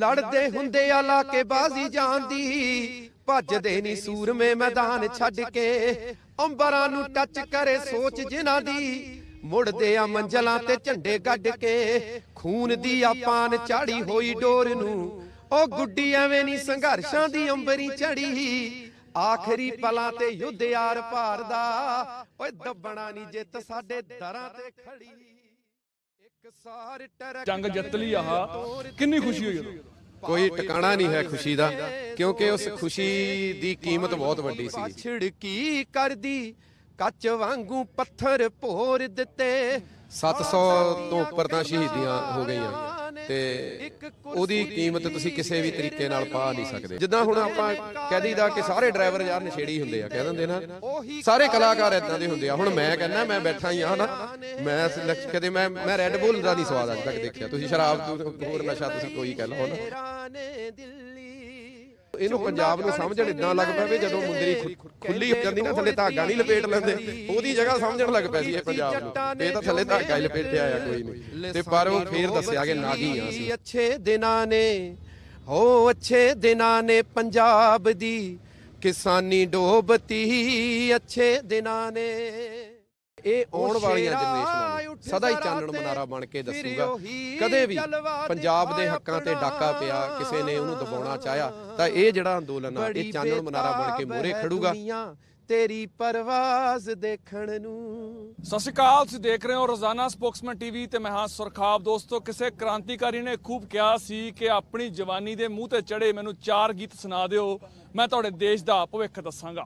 ਲੜਦੇ ਹੁੰਦੇ ਆਲਾ ਕੇ ਬਾਜ਼ੀ ਜਾਂਦੀ ਭੱਜਦੇ ਨਹੀਂ ਸੂਰਮੇ ਮੈਦਾਨ ਛੱਡ ਕੇ ਅੰਬਰਾਂ ਨੂੰ ਟੱਚ ਕਰੇ ਸੋਚ ਜਿਨ੍ਹਾਂ ਦੀ ਮੁੜਦੇ ਆ ਮੰਜ਼ਲਾਂ ਤੇ ਝੰਡੇ ਗੱਡ ਕੇ ਖੂਨ ਦੀ ਆਪਾਨ ਚਾੜੀ ਹੋਈ ਡੋਰ ਨੂੰ ਉਹ ਗੁੱਡੀ ਐਵੇਂ ਨਹੀਂ ਸੰਘਰਸ਼ਾਂ ਦੀ ਅੰਬਰੀ ਚੜੀ ਆਖਰੀ ਪਲਾਂ ਤੇ ਯੁੱਧ ਯਾਰ ਭਾਰ ਦਾ ਓਏ ਦੱਬਣਾ ਨਹੀਂ ਜਿੱਤ ਸਾਡੇ ਦਰਾਂ ਤੇ ਖੜੀ ਜੰਗ ਜਿੱਤ ਲਈ ਆਹ ਕਿੰਨੀ ਖੁਸ਼ੀ ਹੋਈ ਉਦੋਂ ਕੋਈ ਟਿਕਾਣਾ ਨਹੀਂ ਹੈ ਖੁਸ਼ੀ ਦਾ ਕਿਉਂਕਿ ਉਸ ਖੁਸ਼ੀ ਦੀ ਕੀਮਤ ਬਹੁਤ ਵੱਡੀ ਸੀ ਛਿੜਕੀ ਕਰਦੀ ਕੱਚ ਵਾਂਗੂ ਪੱਥਰ ਭੋਰ ਦਿੱਤੇ 700 ਤੋਂ ਉੱਪਰ ਤਾਂ ਸ਼ਹੀਦੀਆਂ ਹੋ ਗਈਆਂ ਤੇ ਉਹਦੀ ਕੀਮਤ ਤੁਸੀਂ ਕਿਸੇ ਵੀ ਤਰੀਕੇ ਨਾਲ ਪਾ ਨਹੀਂ ਸਕਦੇ ਜਿੱਦਾਂ ਹੁਣ ਆਪਾਂ ਕਹਿ ਦਈਦਾ ਕਿ ਸਾਰੇ ਡਰਾਈਵਰ ਯਾਰ ਨਸ਼ੇੜੀ ਹੁੰਦੇ ਆ ਕਹਿ ਦਿੰਦੇ ਨਾ ਸਾਰੇ ਕਲਾਕਾਰ ਇਦਾਂ ਦੇ ਹੁੰਦੇ ਆ ਹੁਣ ਮੈਂ ਕਹਿੰਦਾ ਮੈਂ ਬੈਠਾ ਹੀ ਆ ਨਾ ਮੈਂ ਕਦੇ ਮੈਂ ਮੈਂ ਰੈੱਡ ਬੁੱਲ ਦਾ ਨਹੀਂ ਸਵਾਦ ਅੱਜ ਤੱਕ ਦੇਖਿਆ ਤੁਸੀਂ ਸ਼ਰਾਬ ਹੋਰ ਨਸ਼ਾ ਤੁਸੀਂ ਕੋਈ ਕਹਿ ਲਓ ਨਾ ਇਹਨੂੰ ਪੰਜਾਬ ਨੂੰ ਸਮਝਣ ਇਦਾਂ ਲੱਗ ਪਿਆ ਵੀ ਜਦੋਂ ਮੁੰਦਰੀ ਖੁੱਲੀ ਹੋ ਜਾਂਦੀ ਨਾ ਥੱਲੇ ਧਾਗਾ ਨਹੀਂ ਲਪੇਟ ਲੈਂਦੇ ਉਹਦੀ ਜਗ੍ਹਾ ਸਮਝਣ ਲੱਗ ਪੈ ਸੀ ਇਹ ਪੰਜਾਬ ਨੂੰ ਇਹ ਤਾਂ ਥੱਲੇ ਧਾਗਾ ਹੀ ਲਪੇਟਿਆ ਆ ਕੋਈ ਨਹੀਂ ਤੇ ਪਰ ਉਹ ਫੇਰ ਦੱਸਿਆ ਕਿ ਨਾਗੀ ਆ ਸੀ ਅੱਛੇ ਦਿਨਾਂ ਨੇ ਹੋ ਅੱਛੇ ਦਿਨਾਂ ਨੇ ਪੰਜਾਬ ਦੀ ਕਿਸਾਨੀ ਡੋਬਤੀ ਅੱਛੇ ਦਿਨਾਂ ਨੇ ਇਹ ਆਉਣ ਵਾਲੀਆਂ ਜਨਰੇਸ਼ਨਾਂ ਸਦਾ ਹੀ ਚਾਨਣ ਮਨਾਰਾ ਬਣ ਕੇ ਦੱਸੂਗਾ ਕਦੇ ਵੀ ਪੰਜਾਬ ਦੇ ਹੱਕਾਂ ਤੇ ਡਾਕਾ ਪਿਆ ਕਿਸੇ ਨੇ ਉਹਨੂੰ ਦਬਾਉਣਾ ਚਾਹਿਆ ਤਾਂ ਇਹ ਜਿਹੜਾ ਅੰਦੋਲਨ ਆ ਇਹ ਚਾਨਣ ਮਨਾਰਾ ਬਣ ਕੇ ਮੋਰੇ ਖੜੂਗਾ ਤੇਰੀ ਪਰਵਾਜ਼ ਦੇਖਣ ਨੂੰ ਸਤਿ ਸ਼੍ਰੀ ਅਕਾਲ ਤੁਸੀਂ ਦੇਖ ਰਹੇ ਹੋ ਰੋਜ਼ਾਨਾ ਸਪੋਕਸਮੈਨ ਟੀਵੀ ਤੇ ਮੈਂ ਹਾਂ ਸੁਰਖਾਬ ਦੋਸਤੋ ਕਿਸੇ ਕ੍ਰਾਂਤੀਕਾਰੀ ਨੇ ਖੂਬ ਕਿਹਾ ਸੀ ਕਿ ਆਪਣੀ ਜਵਾਨੀ ਦੇ ਮੂੰਹ ਤੇ ਚੜੇ ਮੈਨੂੰ ਚਾਰ ਗੀਤ ਸੁਣਾ ਦਿਓ ਮੈਂ ਤੁਹਾਡੇ ਦੇਸ਼ ਦਾ ਭਵਿੱਖ ਦੱਸਾਂਗਾ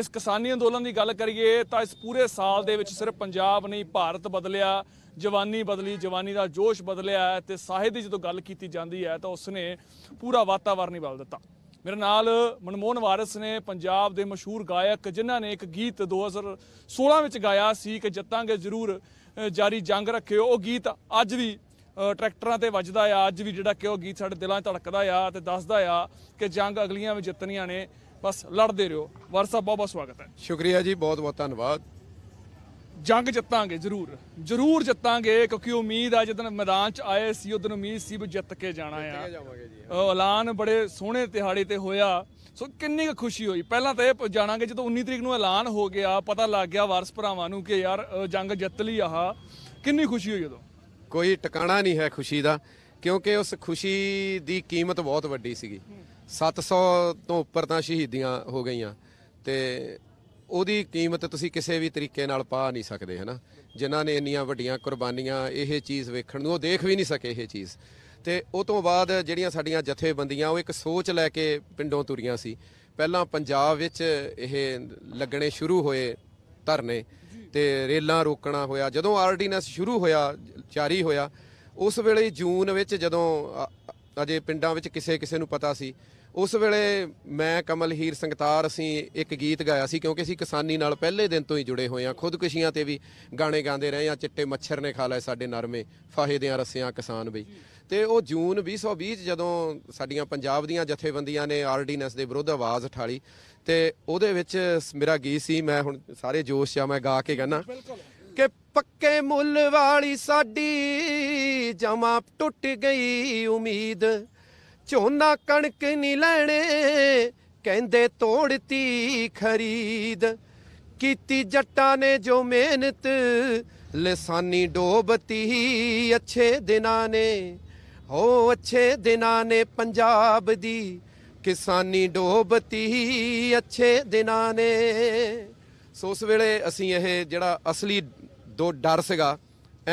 ਇਸ ਕਿਸਾਨੀ ਅੰਦੋਲਨ ਦੀ ਗੱਲ ਕਰੀਏ ਤਾਂ ਇਸ ਪੂਰੇ ਸਾਲ ਦੇ ਵਿੱਚ ਸਿਰਫ ਪੰਜਾਬ ਨਹੀਂ ਭਾਰਤ ਬਦਲਿਆ ਜਵਾਨੀ ਬਦਲੀ ਜਵਾਨੀ ਦਾ ਜੋਸ਼ ਬਦਲਿਆ ਤੇ ਸਾਹਿਤ ਦੀ ਜਦੋਂ ਗੱਲ ਕੀਤੀ ਜਾਂਦੀ ਹੈ ਤਾਂ ਉਸਨੇ ਪੂਰਾ ਵਾਤਾਵਰਣ ਹੀ ਬਦਲ ਦਿੱਤਾ ਮੇਰੇ ਨਾਲ ਮਨਮੋਹਨ ਵਾਰਿਸ ਨੇ ਪੰਜਾਬ ਦੇ ਮਸ਼ਹੂਰ ਗਾਇਕ ਜਿਨ੍ਹਾਂ ਨੇ ਇੱਕ ਗੀਤ 2016 ਵਿੱਚ ਗਾਇਆ ਸੀ ਕਿ ਜਿੱਤਾਂਗੇ ਜ਼ਰੂਰ ਜਾਰੀ ਜੰਗ ਰੱਖਿਓ ਉਹ ਗੀਤ ਅੱਜ ਵੀ ਟਰੈਕਟਰਾਂ ਤੇ ਵੱਜਦਾ ਆ ਅੱਜ ਵੀ ਜਿਹੜਾ ਕਿ ਉਹ ਗੀਤ ਸਾਡੇ ਦਿਲਾਂ 'ਚ ਧੜਕਦਾ ਆ ਤੇ ਦੱਸਦਾ ਆ ਕਿ ਜੰਗ ਅਗਲੀਆਂ ਵਿੱਚ ਜਿੱਤਣੀਆਂ ਨੇ ਬਸ ਲੜਦੇ ਰਹੋ ਵਰਸਾ ਬਹੁਤ ਬਹੁਤ ਸਵਾਗਤ ਹੈ ਸ਼ੁਕਰੀਆ ਜੀ ਬਹੁਤ ਬਹੁਤ ਧੰਨਵਾਦ ਜੰਗ ਜਿੱਤਾਂਗੇ ਜ਼ਰੂਰ ਜ਼ਰੂਰ ਜਿੱਤਾਂਗੇ ਕਿਉਂਕਿ ਉਮੀਦ ਆ ਜਦੋਂ ਮੈਦਾਨ 'ਚ ਆਏ ਸੀ ਉਦੋਂ ਉਮੀਦ ਸੀ ਵੀ ਜਿੱਤ ਕੇ ਜਾਣਾ ਆ ਉਹ ਐਲਾਨ ਬੜੇ ਸੋਹਣੇ ਤਿਹਾੜੇ ਤੇ ਹੋਇਆ ਸੋ ਕਿੰਨੀ ਕੁ ਖੁਸ਼ੀ ਹੋਈ ਪਹਿਲਾਂ ਤਾਂ ਇਹ ਜਾਣਾਂਗੇ ਜਦੋਂ 19 ਤਰੀਕ ਨੂੰ ਐਲਾਨ ਹੋ ਗਿਆ ਪਤਾ ਲੱਗ ਗਿਆ ਵਾਰਸ ਭਰਾਵਾਂ ਨੂੰ ਕਿ ਯਾਰ ਜੰਗ ਜਿੱਤ ਲਈ ਆਹ ਕਿੰਨੀ ਖੁਸ਼ੀ ਹੋਈ ਉਦੋਂ ਕੋਈ ਟਿਕਾਣਾ ਨਹੀਂ ਹੈ ਖੁਸ਼ੀ ਦਾ ਕਿਉਂਕਿ ਉਸ ਖੁਸ਼ੀ ਦੀ ਕੀਮਤ ਬਹੁਤ ਵੱਡੀ ਸੀਗੀ 700 ਤੋਂ ਉੱਪਰ ਤਾਂ ਸ਼ਹੀਦੀਆਂ ਹੋ ਗਈਆਂ ਤੇ ਉਹਦੀ ਕੀਮਤ ਤੁਸੀਂ ਕਿਸੇ ਵੀ ਤਰੀਕੇ ਨਾਲ ਪਾ ਨਹੀਂ ਸਕਦੇ ਹਨਾ ਜਿਨ੍ਹਾਂ ਨੇ ਇੰਨੀਆਂ ਵੱਡੀਆਂ ਕੁਰਬਾਨੀਆਂ ਇਹ ਚੀਜ਼ ਵੇਖਣ ਨੂੰ ਉਹ ਦੇਖ ਵੀ ਨਹੀਂ ਸਕੇ ਇਹ ਚੀਜ਼ ਤੇ ਉਹ ਤੋਂ ਬਾਅਦ ਜਿਹੜੀਆਂ ਸਾਡੀਆਂ ਜਥੇਬੰਦੀਆਂ ਉਹ ਇੱਕ ਸੋਚ ਲੈ ਕੇ ਪਿੰਡੋਂ ਤੁਰੀਆਂ ਸੀ ਪਹਿਲਾਂ ਪੰਜਾਬ ਵਿੱਚ ਇਹ ਲੱਗਣੇ ਸ਼ੁਰੂ ਹੋਏ ਧਰਨੇ ਤੇ ਰੇਲਾਂ ਰੋਕਣਾ ਹੋਇਆ ਜਦੋਂ ਆਰਡੀਨੈਂਸ ਸ਼ੁਰੂ ਹੋਇਆ ਜਾਰੀ ਹੋਇਆ ਉਸ ਵੇਲੇ ਜੂਨ ਵਿੱਚ ਜਦੋਂ ਅਜੇ ਪਿੰਡਾਂ ਵਿੱਚ ਕਿਸੇ ਕਿਸੇ ਨੂੰ ਪਤਾ ਸੀ ਉਸ ਵੇਲੇ ਮੈਂ ਕਮਲ ਹੀਰ ਸੰਗਤਾਰ ਅਸੀਂ ਇੱਕ ਗੀਤ ਗਾਇਆ ਸੀ ਕਿਉਂਕਿ ਅਸੀਂ ਕਿਸਾਨੀ ਨਾਲ ਪਹਿਲੇ ਦਿਨ ਤੋਂ ਹੀ ਜੁੜੇ ਹੋਏ ਹਾਂ ਖੁਦਕੁਸ਼ੀਆਂ ਤੇ ਵੀ ਗਾਣੇ ਗਾਉਂਦੇ ਰਹੇ ਹਾਂ ਚਿੱਟੇ ਮੱਛਰ ਨੇ ਖਾ ਲਏ ਸਾਡੇ ਨਰਮੇ ਫਾਹੇ ਦੀਆਂ ਰੱਸੀਆਂ ਕਿਸਾਨ ਬਈ ਤੇ ਉਹ ਜੂਨ 2020 ਚ ਜਦੋਂ ਸਾਡੀਆਂ ਪੰਜਾਬ ਦੀਆਂ ਜਥੇਬੰਦੀਆਂ ਨੇ ਆਰਡੀਨੈਂਸ ਦੇ ਵਿਰੁੱਧ ਆਵਾਜ਼ ਉਠਾਲੀ ਤੇ ਉਹਦੇ ਵਿੱਚ ਮੇਰਾ ਗੀਤ ਸੀ ਮੈਂ ਹੁਣ ਸਾਰੇ ਜੋਸ਼ 'ਚ ਆ ਮੈਂ ਗਾ ਕੇ ਕਹਿਣਾ ਕਿ ਪੱਕੇ ਮੁੱਲ ਵਾਲੀ ਸਾਡੀ ਜਮਾ ਟੁੱਟ ਗਈ ਉਮੀਦ ਝੋਨਾ ਕਣਕ ਨਹੀਂ ਲੈਣੇ ਕਹਿੰਦੇ ਤੋੜਤੀ ਖਰੀਦ ਕੀਤੀ ਜੱਟਾਂ ਨੇ ਜੋ ਮਿਹਨਤ ਲਸਾਨੀ ਡੋਬਤੀ ਅੱਛੇ ਦਿਨਾਂ ਨੇ ਹੋ ਅੱਛੇ ਦਿਨਾਂ ਨੇ ਪੰਜਾਬ ਦੀ ਕਿਸਾਨੀ ਡੋਬਤੀ ਅੱਛੇ ਦਿਨਾਂ ਨੇ ਸੋ ਉਸ ਵੇਲੇ ਅਸੀਂ ਇਹ ਜਿਹੜਾ ਅਸਲੀ ਦੋ ਡਰ ਸੀਗਾ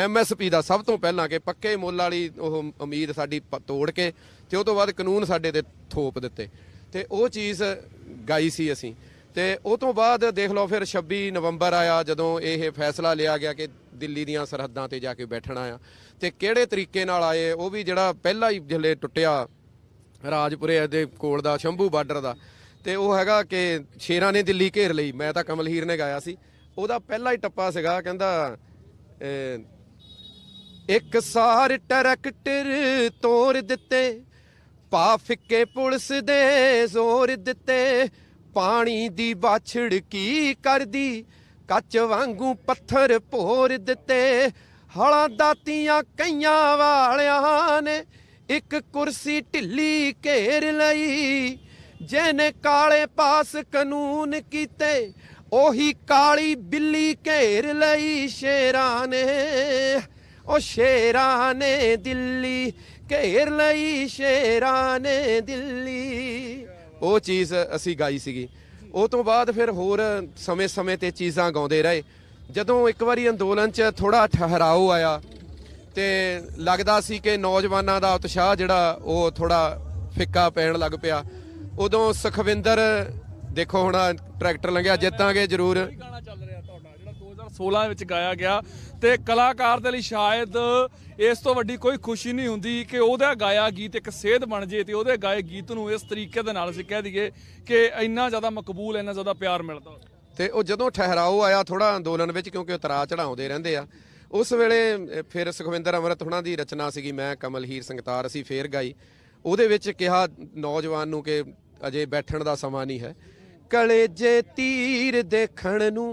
ਐਮਐਸਪੀ ਦਾ ਸਭ ਤੋਂ ਪਹਿਲਾਂ ਕਿ ਪੱਕੇ ਮੁੱਲ ਵਾਲੀ ਉਹ ਉਮੀਦ ਸਾਡੀ ਤੋੜ ਕੇ ਤੇ ਉਹ ਤੋਂ ਬਾਅਦ ਕਾਨੂੰਨ ਸਾਡੇ ਤੇ ਥੋਪ ਦਿੱਤੇ ਤੇ ਉਹ ਚੀਜ਼ ਗਾਈ ਸੀ ਅਸੀਂ ਤੇ ਉਹ ਤੋਂ ਬਾਅਦ ਦੇਖ ਲਓ ਫਿਰ 26 ਨਵੰਬਰ ਆਇਆ ਜਦੋਂ ਇਹ ਫੈਸਲਾ ਲਿਆ ਗਿਆ ਕਿ ਦਿੱਲੀ ਦੀਆਂ ਸਰਹੱਦਾਂ ਤੇ ਜਾ ਕੇ ਬੈਠਣਾ ਆ ਤੇ ਕਿਹੜੇ ਤਰੀਕੇ ਨਾਲ ਆਏ ਉਹ ਵੀ ਜਿਹੜਾ ਪਹਿਲਾ ਹੀ ਜਲੇ ਟੁੱਟਿਆ ਰਾਜਪੁਰੇ ਦੇ ਕੋਲ ਦਾ ਸ਼ੰਭੂ ਬਾਰਡਰ ਦਾ ਤੇ ਉਹ ਹੈਗਾ ਕਿ ਸ਼ੇਰਾਂ ਨੇ ਦਿੱਲੀ ਘੇਰ ਲਈ ਮੈਂ ਤਾਂ ਕਮਲਹੀਰ ਨੇ ਗਾਇਆ ਸੀ ਉਹਦਾ ਪਹਿਲਾ ਹੀ ਟੱਪਾ ਸੀਗਾ ਕਹਿੰਦਾ ਇੱਕ ਸਾਰ ਟਰੈਕਟਰ ਤੋੜ ਦਿੱਤੇ ਪਾ ਫਿੱਕੇ ਪੁਲਿਸ ਦੇ ਜ਼ੋਰ ਦਿੱਤੇ ਪਾਣੀ ਦੀ ਬਾਛੜ ਕੀ ਕਰਦੀ ਕੱਚ ਵਾਂਗੂ ਪੱਥਰ ਭੋਰ ਦਿੱਤੇ ਹਲਾਂ ਦਾਤੀਆਂ ਕਈਆਂ ਵਾਲਿਆਂ ਨੇ ਇੱਕ ਕੁਰਸੀ ਢਿੱਲੀ ਘੇਰ ਲਈ ਜਿਹਨੇ ਕਾਲੇ ਪਾਸ ਕਾਨੂੰਨ ਕੀਤੇ ਉਹੀ ਕਾਲੀ ਬਿੱਲੀ ਘੇਰ ਲਈ ਸ਼ੇਰਾਂ ਨੇ ਓ ਸ਼ੇਰਾਂ ਨੇ ਦਿੱਲੀ ਘੇਰ ਲਈ ਸ਼ੇਰਾਂ ਨੇ ਦਿੱਲੀ ਉਹ ਚੀਜ਼ ਅਸੀਂ ਗਾਈ ਸੀਗੀ ਉਹ ਤੋਂ ਬਾਅਦ ਫਿਰ ਹੋਰ ਸਮੇਂ-ਸਮੇਂ ਤੇ ਚੀਜ਼ਾਂ ਗਾਉਂਦੇ ਰਹੇ ਜਦੋਂ ਇੱਕ ਵਾਰੀ ਅੰਦੋਲਨ 'ਚ ਥੋੜਾ ਠਹਿਰਾਓ ਆਇਆ ਤੇ ਲੱਗਦਾ ਸੀ ਕਿ ਨੌਜਵਾਨਾਂ ਦਾ ਉਤਸ਼ਾਹ ਜਿਹੜਾ ਉਹ ਥੋੜਾ ਫਿੱਕਾ ਪੈਣ ਲੱਗ ਪਿਆ ਉਦੋਂ ਸੁਖਵਿੰਦਰ ਦੇਖੋ ਹੁਣ ਟਰੈਕਟਰ ਲੰਘਿਆ ਜਿੱਤਾਂਗੇ ਜ਼ਰੂਰ 16 ਵਿੱਚ ਗਾਇਆ ਗਿਆ ਤੇ ਕਲਾਕਾਰ ਦੇ ਲਈ ਸ਼ਾਇਦ ਇਸ ਤੋਂ ਵੱਡੀ ਕੋਈ ਖੁਸ਼ੀ ਨਹੀਂ ਹੁੰਦੀ ਕਿ ਉਹਦਾ ਗਾਇਆ ਗੀਤ ਇੱਕ ਸੇਧ ਬਣ ਜੇ ਤੇ ਉਹਦੇ ਗਾਏ ਗੀਤ ਨੂੰ ਇਸ ਤਰੀਕੇ ਦੇ ਨਾਲ ਅਸੀਂ ਕਹਿ ਦਈਏ ਕਿ ਇੰਨਾ ਜ਼ਿਆਦਾ ਮਕਬੂਲ ਇੰਨਾ ਜ਼ਿਆਦਾ ਪਿਆਰ ਮਿਲਦਾ ਤੇ ਉਹ ਜਦੋਂ ਠਹਿਰਾਓ ਆਇਆ ਥੋੜਾ ਅੰਦੋਲਨ ਵਿੱਚ ਕਿਉਂਕਿ ਉਤਰਾ ਚੜਾਉਂਦੇ ਰਹਿੰਦੇ ਆ ਉਸ ਵੇਲੇ ਫਿਰ ਸੁਖਵਿੰਦਰ ਅਮਰਤ ਹੁਣਾਂ ਦੀ ਰਚਨਾ ਸੀਗੀ ਮੈਂ ਕਮਲਹੀਰ ਸੰਗਤਾਰ ਅਸੀਂ ਫੇਰ ਗਾਈ ਉਹਦੇ ਵਿੱਚ ਕਿਹਾ ਨੌਜਵਾਨ ਨੂੰ ਕਿ ਅਜੇ ਬੈਠਣ ਦਾ ਸਮਾਂ ਨਹੀਂ ਹੈ ਕਲੇਜੇ ਤੀਰ ਦੇਖਣ ਨੂੰ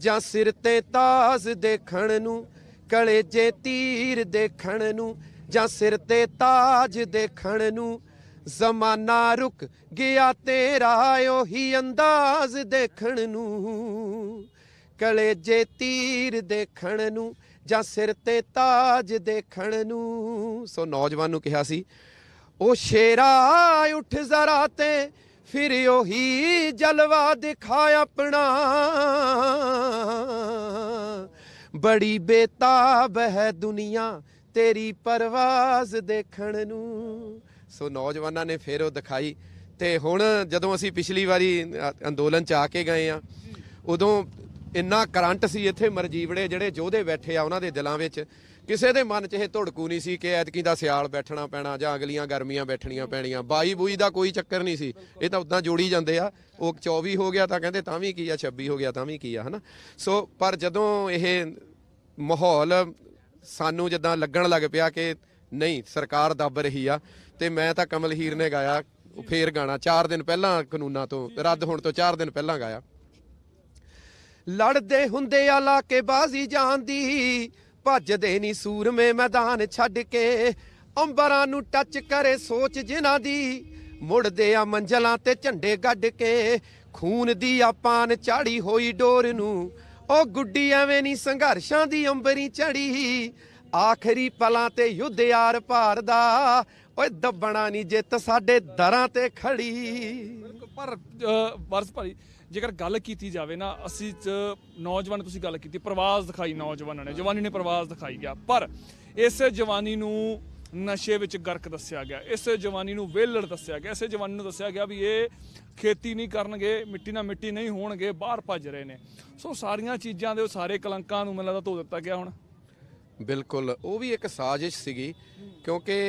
ਜਾਂ ਸਿਰ ਤੇ ਤਾਜ ਦੇਖਣ ਨੂੰ ਕਲੇਜੇ ਤੀਰ ਦੇਖਣ ਨੂੰ ਜਾਂ ਸਿਰ ਤੇ ਤਾਜ ਦੇਖਣ ਨੂੰ ਜ਼ਮਾਨਾ ਰੁਕ ਗਿਆ ਤੇਰਾ ਉਹੀ ਅੰਦਾਜ਼ ਦੇਖਣ ਨੂੰ ਕਲੇਜੇ ਤੀਰ ਦੇਖਣ ਨੂੰ ਜਾਂ ਸਿਰ ਤੇ ਤਾਜ ਦੇਖਣ ਨੂੰ ਸੋ ਨੌਜਵਾਨ ਨੂੰ ਕਿਹਾ ਸੀ ਉਹ ਸ਼ੇਰਾ ਉੱਠ ਜ਼ਰਾ ਤੇ ਫਿਰ ਉਹੀ ਜਲਵਾ ਦਿਖਾ ਆਪਣਾ ਬੜੀ ਬੇਤਾਬ ਹੈ ਦੁਨੀਆ ਤੇਰੀ ਪਰਵਾਜ਼ ਦੇਖਣ ਨੂੰ ਸੋ ਨੌਜਵਾਨਾਂ ਨੇ ਫਿਰ ਉਹ ਦਿਖਾਈ ਤੇ ਹੁਣ ਜਦੋਂ ਅਸੀਂ ਪਿਛਲੀ ਵਾਰੀ ਅੰਦੋਲਨ ਚ ਆ ਕੇ ਗਏ ਆ ਉਦੋਂ ਇੰਨਾ ਕਰੰਟ ਸੀ ਇੱਥੇ ਮਰਜੀਵੜੇ ਜਿਹੜੇ ਜੋਧੇ ਬੈਠੇ ਆ ਉਹਨਾਂ ਦੇ ਦਿਲਾਂ ਵਿੱਚ ਕਿਸੇ ਦੇ ਮਨ 'ਚ ਇਹ ਧੜਕੂ ਨਹੀਂ ਸੀ ਕਿ ਐਤਕੀ ਦਾ ਸਿਆਲ ਬੈਠਣਾ ਪੈਣਾ ਜਾਂ ਅਗਲੀਆਂ ਗਰਮੀਆਂ ਬੈਠਣੀਆਂ ਪੈਣੀਆਂ ਬਾਈ ਬੂਈ ਦਾ ਕੋਈ ਚੱਕਰ ਨਹੀਂ ਸੀ ਇਹ ਤਾਂ ਉਦਾਂ ਜੋੜੀ ਜਾਂਦੇ ਆ ਉਹ 24 ਹੋ ਗਿਆ ਤਾਂ ਕਹਿੰਦੇ ਤਾਂ ਵੀ ਕੀ ਆ 26 ਹੋ ਗਿਆ ਤਾਂ ਵੀ ਕੀ ਆ ਹਨਾ ਸੋ ਪਰ ਜਦੋਂ ਇਹ ਮਾਹੌਲ ਸਾਨੂੰ ਜਦਾਂ ਲੱਗਣ ਲੱਗ ਪਿਆ ਕਿ ਨਹੀਂ ਸਰਕਾਰ ਦੱਬ ਰਹੀ ਆ ਤੇ ਮੈਂ ਤਾਂ ਕਮਲ ਹੀਰ ਨੇ ਗਾਇਆ ਫੇਰ ਗਾਣਾ 4 ਦਿਨ ਪਹਿਲਾਂ ਕਾਨੂੰਨਾਂ ਤੋਂ ਰੱਦ ਹੋਣ ਤੋਂ 4 ਦਿਨ ਪਹਿਲਾਂ ਗਾਇਆ ਲੜਦੇ ਹੁੰਦੇ ਆ ਲਾ ਕੇ ਬਾਜ਼ੀ ਜਾਂਦੀ ਭੱਜਦੇ ਨਹੀਂ ਸੂਰਮੇ ਮੈਦਾਨ ਛੱਡ ਕੇ ਅੰਬਰਾਂ ਨੂੰ ਟੱਚ ਕਰੇ ਸੋਚ ਜਿਨ੍ਹਾਂ ਦੀ ਮੁੜਦੇ ਆ ਮੰਜ਼ਲਾਂ ਤੇ ਝੰਡੇ ਗੱਡ ਕੇ ਖੂਨ ਦੀ ਆਪਾਨ ਚਾੜੀ ਹੋਈ ਡੋਰ ਨੂੰ ਉਹ ਗੁੱਡੀ ਐਵੇਂ ਨਹੀਂ ਸੰਘਰਸ਼ਾਂ ਦੀ ਅੰਬਰੀ ਚੜੀ ਆਖਰੀ ਪਲਾਂ ਤੇ ਯੁੱਧ ਯਾਰ ਭਾਰ ਦਾ ਓਏ ਦੱਬਣਾ ਨਹੀਂ ਜਿੱਤ ਸਾਡੇ ਦਰਾਂ ਤੇ ਖੜੀ ਪਰ ਵਰਸ ਭਾਈ ਜੇਕਰ ਗੱਲ ਕੀਤੀ ਜਾਵੇ ਨਾ ਅਸੀਂ ਨੌਜਵਾਨ ਤੁਸੀਂ ਗੱਲ ਕੀਤੀ ਪ੍ਰਵਾਸ ਦਿਖਾਈ ਨੌਜਵਾਨਾਂ ਨੇ ਜਵਾਨੀ ਨੇ ਪ੍ਰਵਾਸ ਦਿਖਾਈ ਗਿਆ ਪਰ ਇਸ ਜਵਾਨੀ ਨੂੰ ਨਸ਼ੇ ਵਿੱਚ ਗਰਕ ਦੱਸਿਆ ਗਿਆ ਇਸ ਜਵਾਨੀ ਨੂੰ ਵੇਲੜ ਦੱਸਿਆ ਗਿਆ ਇਸ ਜਵਾਨੀ ਨੂੰ ਦੱਸਿਆ ਗਿਆ ਵੀ ਇਹ ਖੇਤੀ ਨਹੀਂ ਕਰਨਗੇ ਮਿੱਟੀ ਨਾਲ ਮਿੱਟੀ ਨਹੀਂ ਹੋਣਗੇ ਬਾਹਰ ਭੱਜ ਰਹੇ ਨੇ ਸੋ ਸਾਰੀਆਂ ਚੀਜ਼ਾਂ ਦੇ ਸਾਰੇ ਕਲੰਕਾਂ ਨੂੰ ਮੈਨੂੰ ਲੱਗਦਾ ਧੋ ਦਿੱਤਾ ਗਿਆ ਹੁਣ ਬਿਲਕੁਲ ਉਹ ਵੀ ਇੱਕ ਸਾਜ਼ਿਸ਼ ਸੀਗੀ ਕਿਉਂਕਿ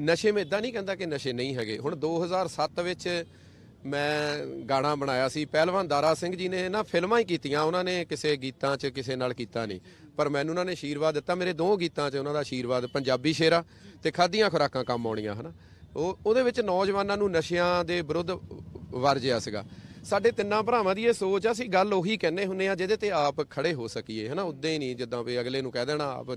ਨਸ਼ੇ ਮੇ ਇਦਾਂ ਨਹੀਂ ਕਹਿੰਦਾ ਕਿ ਨਸ਼ੇ ਨਹੀਂ ਹੈਗੇ ਹੁਣ 2007 ਵਿੱਚ ਮੈਂ ਗਾਣਾ ਬਣਾਇਆ ਸੀ ਪਹਿਲਵਾਨ ਦਾਰਾ ਸਿੰਘ ਜੀ ਨੇ ਨਾ ਫਿਲਮਾਂ ਹੀ ਕੀਤੀਆਂ ਉਹਨਾਂ ਨੇ ਕਿਸੇ ਗੀਤਾਂ 'ਚ ਕਿਸੇ ਨਾਲ ਕੀਤਾ ਨਹੀਂ ਪਰ ਮੈਨੂੰ ਉਹਨਾਂ ਨੇ ਅਸ਼ੀਰਵਾਦ ਦਿੱਤਾ ਮੇਰੇ ਦੋ ਗੀਤਾਂ 'ਚ ਉਹਨਾਂ ਦਾ ਅਸ਼ੀਰਵਾਦ ਪੰਜਾਬੀ ਸ਼ੇਰਾ ਤੇ ਖਾਦੀਆਂ ਖੁਰਾਕਾਂ ਕੰਮ ਆਉਣੀਆਂ ਹਨ ਉਹ ਉਹਦੇ ਵਿੱਚ ਨੌਜਵਾਨਾਂ ਨੂੰ ਨਸ਼ਿਆਂ ਦੇ ਵਿਰੁੱਧ ਵਰਜਿਆ ਸੀਗਾ ਸਾਡੇ ਤਿੰਨਾਂ ਭਰਾਵਾਂ ਦੀ ਇਹ ਸੋਚ ਆ ਸੀ ਗੱਲ ਉਹੀ ਕਹਿੰਨੇ ਹੁੰਨੇ ਆ ਜਿਹਦੇ ਤੇ ਆਪ ਖੜੇ ਹੋ ਸਕੀਏ ਹਨਾ ਉਦਾਂ ਹੀ ਨਹੀਂ ਜਿੱਦਾਂ ਵੀ ਅਗਲੇ ਨੂੰ ਕਹਿ ਦੇਣਾ ਆਪ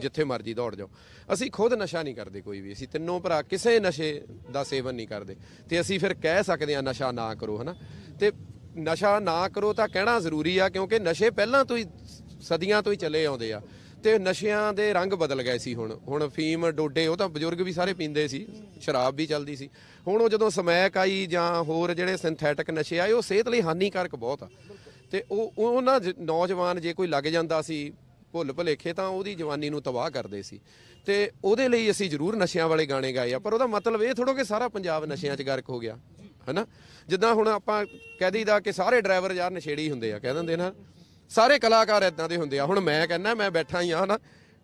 ਜਿੱਥੇ ਮਰਜ਼ੀ ਦੌੜ ਜਾਓ ਅਸੀਂ ਖੁਦ ਨਸ਼ਾ ਨਹੀਂ ਕਰਦੇ ਕੋਈ ਵੀ ਅਸੀਂ ਤਿੰਨੋਂ ਭਰਾ ਕਿਸੇ ਨਸ਼ੇ ਦਾ ਸੇਵਨ ਨਹੀਂ ਕਰਦੇ ਤੇ ਅਸੀਂ ਫਿਰ ਕਹਿ ਸਕਦੇ ਆ ਨਸ਼ਾ ਨਾ ਕਰੋ ਹਨਾ ਤੇ ਨਸ਼ਾ ਨਾ ਕਰੋ ਤਾਂ ਕਹਿਣਾ ਜ਼ਰੂਰੀ ਆ ਕਿਉਂਕਿ ਨਸ਼ੇ ਪਹਿਲਾਂ ਤੋਂ ਹੀ ਸਦੀਆਂ ਤੋਂ ਹੀ ਚੱਲੇ ਆਉਂਦੇ ਆ ਤੇ ਨਸ਼ਿਆਂ ਦੇ ਰੰਗ ਬਦਲ ਗਏ ਸੀ ਹੁਣ ਹੁਣ ਫੀਮ ਡੋਡੇ ਉਹ ਤਾਂ ਬਜ਼ੁਰਗ ਵੀ ਸਾਰੇ ਪੀਂਦੇ ਸੀ ਸ਼ਰਾਬ ਵੀ ਚੱਲਦੀ ਸੀ ਹੁਣ ਉਹ ਜਦੋਂ ਸਮੈਕ ਆਈ ਜਾਂ ਹੋਰ ਜਿਹੜੇ ਸਿੰਥੈਟਿਕ ਨਸ਼ੇ ਆਏ ਉਹ ਸਿਹਤ ਲਈ ਹਾਨੀਕਾਰਕ ਬਹੁਤ ਆ ਤੇ ਉਹ ਉਹਨਾਂ ਨੌਜਵਾਨ ਜੇ ਕੋਈ ਲੱਗ ਜਾਂਦਾ ਸੀ ਭੁੱਲ ਭਲੇਖੇ ਤਾਂ ਉਹਦੀ ਜਵਾਨੀ ਨੂੰ ਤਬਾਹ ਕਰਦੇ ਸੀ ਤੇ ਉਹਦੇ ਲਈ ਅਸੀਂ ਜ਼ਰੂਰ ਨਸ਼ਿਆਂ ਵਾਲੇ ਗਾਣੇ ਗਾਏ ਆ ਪਰ ਉਹਦਾ ਮਤਲਬ ਇਹ ਥੋੜੋ ਕਿ ਸਾਰਾ ਪੰਜਾਬ ਨਸ਼ਿਆਂ 'ਚ ਗਰਕ ਹੋ ਗਿਆ ਹੈਨਾ ਜਿੱਦਾਂ ਹੁਣ ਆਪਾਂ ਕਹਿ ਦਈਦਾ ਕਿ ਸਾਰੇ ਡਰਾਈਵਰ ਯਾਰ ਨਸ਼ੇੜੀ ਹੁੰਦੇ ਆ ਕਹਿ ਦਿੰਦੇ ਨਾ ਸਾਰੇ ਕਲਾਕਾਰ ਇਦਾਂ ਦੇ ਹੁੰਦੇ ਆ ਹੁਣ ਮੈਂ ਕਹਿੰਦਾ ਮੈਂ ਬੈਠਾ ਹੀ ਆ ਹਨਾ